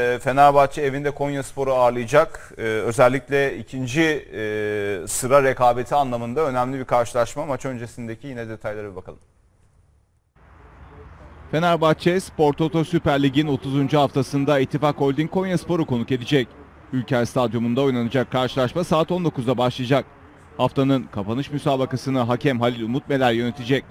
Ee, Fenerbahçe evinde Konyaspor'u ağırlayacak. Ee, özellikle ikinci e, sıra rekabeti anlamında önemli bir karşılaşma. Maç öncesindeki yine detaylara bir bakalım. Fenerbahçe Spor Toto Süper Lig'in 30. haftasında İttifak Holding Konyaspor'u konuk edecek. Ülker Stadyumunda oynanacak karşılaşma saat 19'da başlayacak. Haftanın kapanış müsabakasını hakem Halil Umut Meler yönetecek.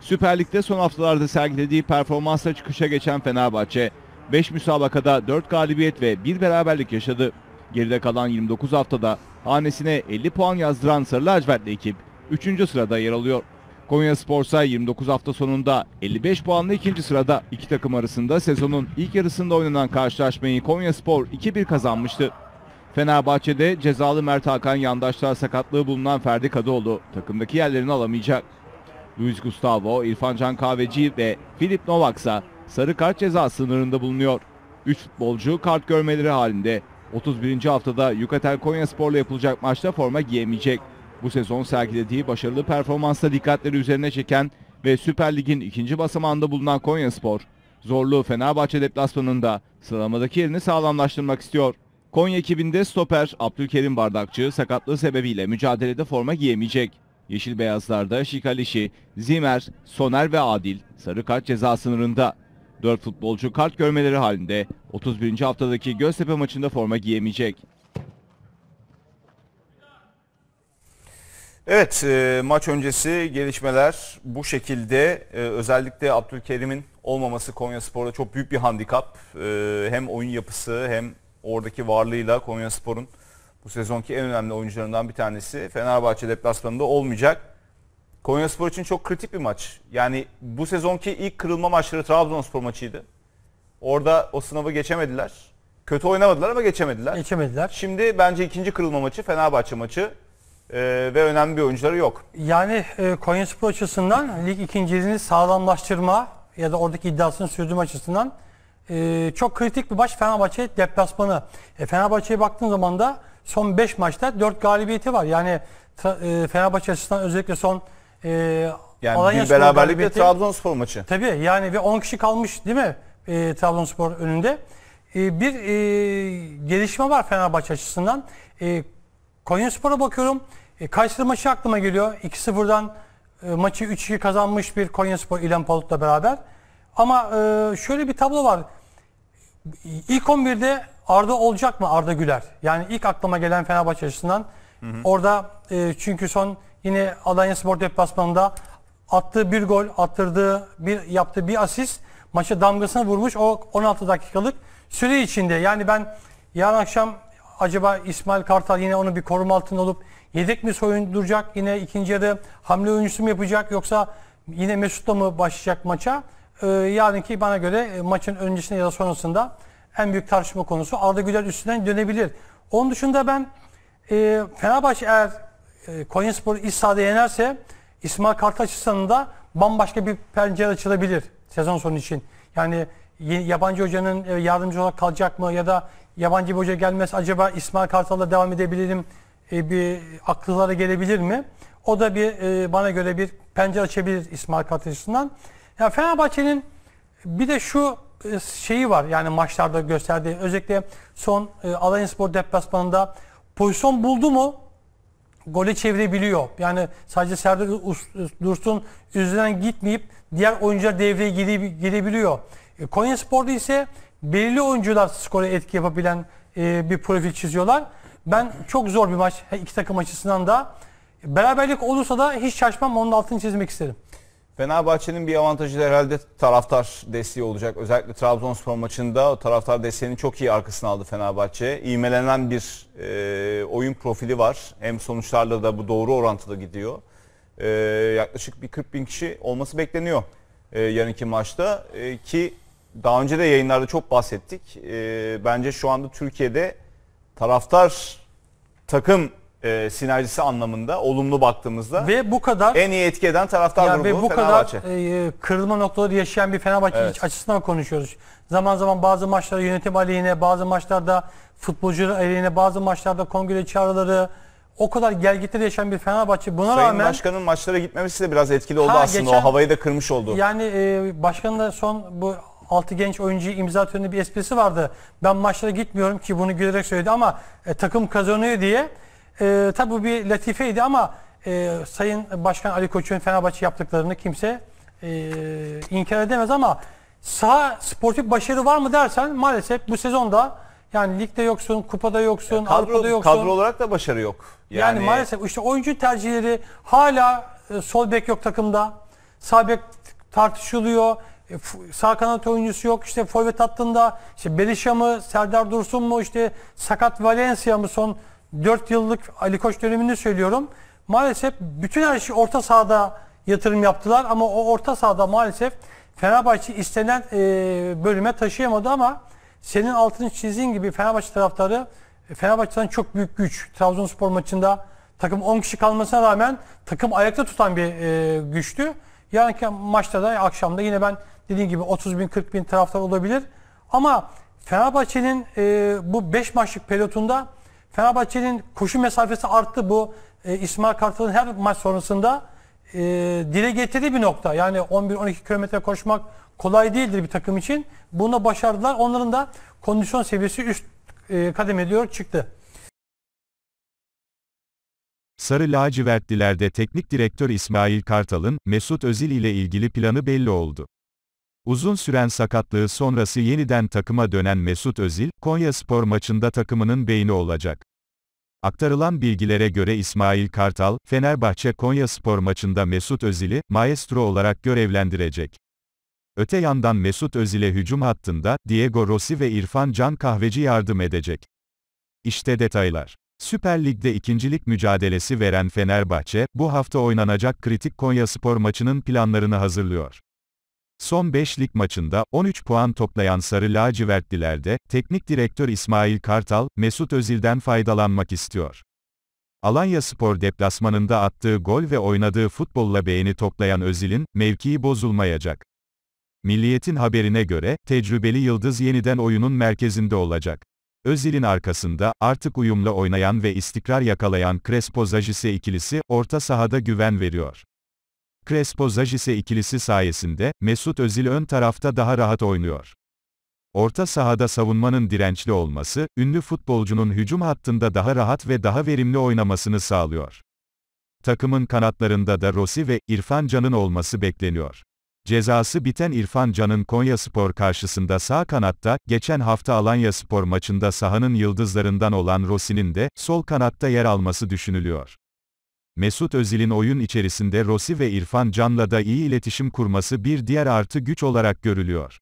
Süper Lig'de son haftalarda sergilediği performansla çıkışa geçen Fenerbahçe, 5 müsabakada 4 galibiyet ve 1 beraberlik yaşadı. Geride kalan 29 haftada hanesine 50 puan yazdıran Sarı Lacivertli ekip 3. sırada yer alıyor. Konya Sporsa 29 hafta sonunda 55 puanlı ikinci sırada iki takım arasında sezonun ilk yarısında oynanan karşılaşmayı Konya Spor 2-1 kazanmıştı. Fenerbahçe'de cezalı Mert Hakan yandaşlar sakatlığı bulunan Ferdi Kadıoğlu takımdaki yerlerini alamayacak. Luis Gustavo, İrfan Can Kahveci ve Filip Novaksa sarı kart ceza sınırında bulunuyor. 3 futbolcu kart görmeleri halinde 31. haftada Yukatel Konyaspor'la yapılacak maçta forma giyemeyecek. Bu sezon sergilediği başarılı performansla dikkatleri üzerine çeken ve Süper Lig'in ikinci basamağında bulunan Konyaspor, zorlu Fenerbahçe deplasmanında sıralamadaki yerini sağlamlaştırmak istiyor. Konya ekibinde stoper Abdülkerim Bardakçı sakatlığı sebebiyle mücadelede forma giyemeyecek. Yeşil beyazlarda Şikalişi, Zimer, Soner ve Adil sarı kart ceza sınırında. 4 futbolcu kart görmeleri halinde 31. haftadaki Göztepe maçında forma giyemeyecek. Evet e, maç öncesi gelişmeler bu şekilde e, özellikle Abdülkerim'in olmaması Konya Spor'da çok büyük bir handikap. E, hem oyun yapısı hem oradaki varlığıyla Konya Spor'un bu sezonki en önemli oyuncularından bir tanesi Fenerbahçe deplasmanında olmayacak. Konya Spor için çok kritik bir maç. Yani bu sezonki ilk kırılma maçları Trabzonspor maçıydı. Orada o sınavı geçemediler. Kötü oynamadılar ama geçemediler. Geçemediler. Şimdi bence ikinci kırılma maçı Fenerbahçe maçı ee, ve önemli bir oyuncuları yok. Yani e, Spor açısından lig ikinciliğini sağlamlaştırma ya da oradaki iddiasını sürdürme açısından e, çok kritik bir maç Fenerbahçe deplasmanı. E, Fenerbahçe'ye baktığın zaman da son 5 maçta 4 galibiyeti var. Yani e, Fenerbahçe açısından özellikle son e, yani Alanya bir beraberlik de Trabzonspor maçı. Tabii yani ve 10 kişi kalmış değil mi e, Trabzonspor önünde? E, bir e, gelişme var Fenerbahçe açısından. E, Konyaspor'a bakıyorum. E, Kayseri maçı aklıma geliyor. 2-0'dan e, maçı 3-2 kazanmış bir Konyaspor İlhan Palut'la beraber. Ama e, şöyle bir tablo var. İlk 11'de Arda olacak mı Arda Güler? Yani ilk aklıma gelen Fenerbahçe açısından hı hı. orada e, çünkü son Yine Alanya Spor deplasmanında attığı bir gol, attırdığı bir yaptığı bir asist maçı damgasını vurmuş o 16 dakikalık süre içinde. Yani ben yarın akşam acaba İsmail Kartal yine onu bir koruma altında olup yedek mi soyunduracak? Yine ikinci yarı hamle oyuncusu mu yapacak yoksa yine Mesut'la mı başlayacak maça? Ee, yarınki bana göre e, maçın öncesinde ya da sonrasında en büyük tartışma konusu Arda Güler üstünden dönebilir. Onun dışında ben e, Fenerbahçe eğer e, Konyaspor İsa'da yenerse İsmail Kartaç da bambaşka bir pencere açılabilir sezon sonu için. Yani yabancı hocanın e, yardımcı olarak kalacak mı ya da yabancı bir hoca gelmez acaba İsmail Kartal'la devam edebilirim e, bir akıllara gelebilir mi? O da bir e, bana göre bir pencere açabilir İsmail Kartal açısından. Yani Fenerbahçe'nin bir de şu şeyi var yani maçlarda gösterdiği özellikle son e, Alanyaspor deplasmanında pozisyon buldu mu gole çevirebiliyor. Yani sadece Serdar Dursun üzerinden gitmeyip diğer oyuncular devreye girebiliyor. E, Konya Spor'da ise belirli oyuncular skora etki yapabilen e, bir profil çiziyorlar. Ben çok zor bir maç iki takım açısından da beraberlik olursa da hiç şaşmam onun altını çizmek isterim. Fenerbahçe'nin bir avantajı da herhalde taraftar desteği olacak. Özellikle Trabzonspor maçında o taraftar desteğini çok iyi arkasına aldı Fenerbahçe. İğmelenen bir e, oyun profili var. Hem sonuçlarla da bu doğru orantılı gidiyor. E, yaklaşık bir 40 bin kişi olması bekleniyor e, yarınki maçta. E, ki daha önce de yayınlarda çok bahsettik. E, bence şu anda Türkiye'de taraftar takım e, sinerjisi anlamında olumlu baktığımızda ve bu kadar en iyi etki eden taraftar yani grubu ve bu Fenerbahçe. kadar e, e, kırılma noktaları yaşayan bir Fenerbahçe evet. açısından konuşuyoruz. Zaman zaman bazı maçlarda yönetim aleyhine, bazı maçlarda futbolcu aleyhine, bazı maçlarda kongre çağrıları o kadar gelgitli yaşayan bir Fenerbahçe buna Sayın rağmen... Başkan'ın maçlara gitmemesi de biraz etkili oldu ha, aslında. Geçen, o havayı da kırmış oldu. Yani e, Başkan'ın da son bu altı genç oyuncu imza töreninde bir esprisi vardı. Ben maçlara gitmiyorum ki bunu gülerek söyledi ama e, takım kazanıyor diye. E, ee, tabi bu bir latifeydi ama e, Sayın Başkan Ali Koç'un Fenerbahçe yaptıklarını kimse e, inkar edemez ama saha sportif başarı var mı dersen maalesef bu sezonda yani ligde yoksun, kupada yoksun, ya kadro, Avrupa'da yoksun. Kadro olarak da başarı yok. Yani, yani maalesef işte oyuncu tercihleri hala e, sol bek yok takımda. Sağ bek tartışılıyor. E, sağ kanat oyuncusu yok. İşte forvet hattında işte Berisha mı, Serdar Dursun mu, işte sakat Valencia mı son 4 yıllık Ali Koç dönemini söylüyorum. Maalesef bütün her şey orta sahada yatırım yaptılar ama o orta sahada maalesef Fenerbahçe istenen e, bölüme taşıyamadı ama senin altını çizdiğin gibi Fenerbahçe taraftarı Fenerbahçe'den çok büyük güç. Trabzonspor maçında takım 10 kişi kalmasına rağmen takım ayakta tutan bir e, güçtü. Yarınki maçta da akşamda yine ben dediğim gibi 30 bin 40 bin taraftar olabilir. Ama Fenerbahçe'nin e, bu 5 maçlık pelotunda Fenerbahçe'nin koşu mesafesi arttı bu. E, İsmail Kartal'ın her maç sonrasında e, dile getirdiği bir nokta. Yani 11-12 kilometre koşmak kolay değildir bir takım için. Bunu başardılar. Onların da kondisyon seviyesi üst e, kademe diyor çıktı. Sarı lacivertlilerde teknik direktör İsmail Kartal'ın Mesut Özil ile ilgili planı belli oldu. Uzun süren sakatlığı sonrası yeniden takıma dönen Mesut Özil, Konya Spor maçında takımının beyni olacak. Aktarılan bilgilere göre İsmail Kartal, Fenerbahçe Konya Spor maçında Mesut Özil'i, maestro olarak görevlendirecek. Öte yandan Mesut Özil'e hücum hattında, Diego Rossi ve İrfan Can Kahveci yardım edecek. İşte detaylar. Süper Lig'de ikincilik mücadelesi veren Fenerbahçe, bu hafta oynanacak kritik Konya Spor maçının planlarını hazırlıyor. Son 5 lig maçında 13 puan toplayan Sarı Lacivertliler de, teknik direktör İsmail Kartal, Mesut Özil'den faydalanmak istiyor. Alanya Spor deplasmanında attığı gol ve oynadığı futbolla beğeni toplayan Özil'in, mevkii bozulmayacak. Milliyet'in haberine göre, tecrübeli Yıldız yeniden oyunun merkezinde olacak. Özil'in arkasında, artık uyumla oynayan ve istikrar yakalayan Crespo Zajise ikilisi, orta sahada güven veriyor. Crespo Zajise ikilisi sayesinde, Mesut Özil ön tarafta daha rahat oynuyor. Orta sahada savunmanın dirençli olması, ünlü futbolcunun hücum hattında daha rahat ve daha verimli oynamasını sağlıyor. Takımın kanatlarında da Rossi ve İrfan Can'ın olması bekleniyor. Cezası biten İrfan Can'ın Konya Spor karşısında sağ kanatta, geçen hafta Alanya Spor maçında sahanın yıldızlarından olan Rossi'nin de sol kanatta yer alması düşünülüyor. Mesut Özil'in oyun içerisinde Rossi ve İrfan Can'la da iyi iletişim kurması bir diğer artı güç olarak görülüyor.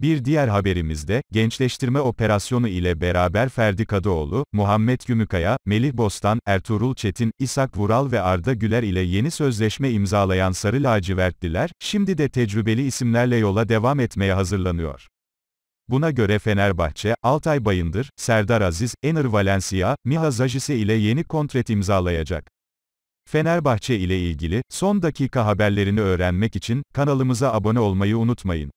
Bir diğer haberimizde, gençleştirme operasyonu ile beraber Ferdi Kadıoğlu, Muhammed Gümükaya, Melih Bostan, Ertuğrul Çetin, İshak Vural ve Arda Güler ile yeni sözleşme imzalayan Sarı Lacivertliler, şimdi de tecrübeli isimlerle yola devam etmeye hazırlanıyor. Buna göre Fenerbahçe, Altay Bayındır, Serdar Aziz, Enner Valencia, Miha Zajise ile yeni kontrat imzalayacak. Fenerbahçe ile ilgili son dakika haberlerini öğrenmek için kanalımıza abone olmayı unutmayın.